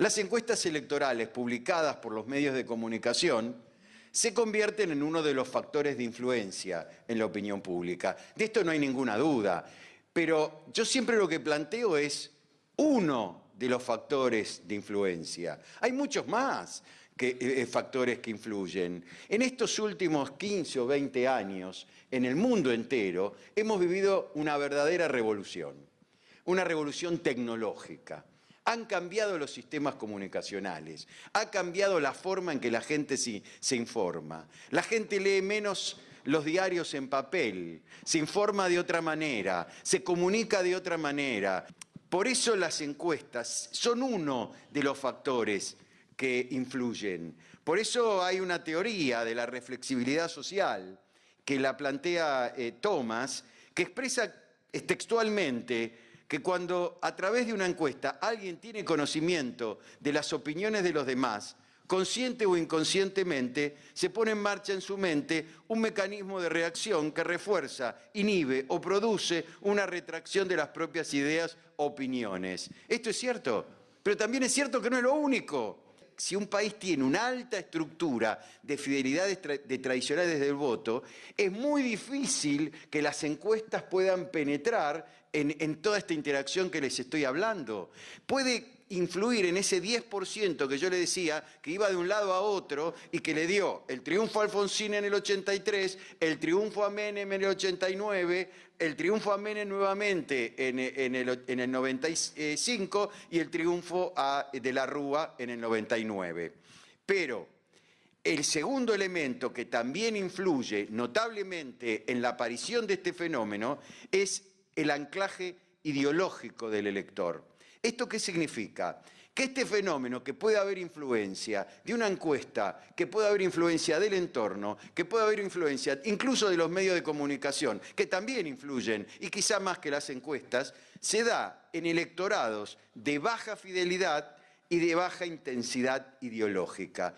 Las encuestas electorales publicadas por los medios de comunicación se convierten en uno de los factores de influencia en la opinión pública. De esto no hay ninguna duda, pero yo siempre lo que planteo es uno de los factores de influencia. Hay muchos más eh, factores que influyen. En estos últimos 15 o 20 años, en el mundo entero, hemos vivido una verdadera revolución, una revolución tecnológica. Han cambiado los sistemas comunicacionales, ha cambiado la forma en que la gente se, informa. La gente lee menos los diarios en papel, se informa de otra manera, se comunica de otra manera. Por eso las encuestas son uno de los factores que influyen. Por eso hay una teoría de la reflexibilidad social que la plantea eh, Thomas, que expresa textualmente que cuando a través de una encuesta alguien tiene conocimiento de las opiniones de los demás, consciente o inconscientemente, se pone en marcha en su mente un mecanismo de reacción que refuerza, inhibe o produce una retracción de las propias ideas o opiniones. Esto es cierto, pero también es cierto que no es lo único. Si un país tiene una alta estructura de fidelidades de tradicionales del voto, es muy difícil que las encuestas puedan penetrar en, toda esta interacción que les estoy hablando. Puede influir en ese 10% que yo le decía, que iba de un lado a otro y que le dio el triunfo a Alfonsín en el 83, el triunfo a Menem en el 89, el triunfo a Menem nuevamente en, el, 95 y el triunfo a, de la Rúa en el 99. Pero el segundo elemento que también influye notablemente en la aparición de este fenómeno es el anclaje ideológico del elector. ¿Esto qué significa? Que este fenómeno, que puede haber influencia de una encuesta, que puede haber influencia del entorno, que puede haber influencia incluso de los medios de comunicación, que también influyen, y quizá más que las encuestas, se da en electorados de baja fidelidad y de baja intensidad ideológica.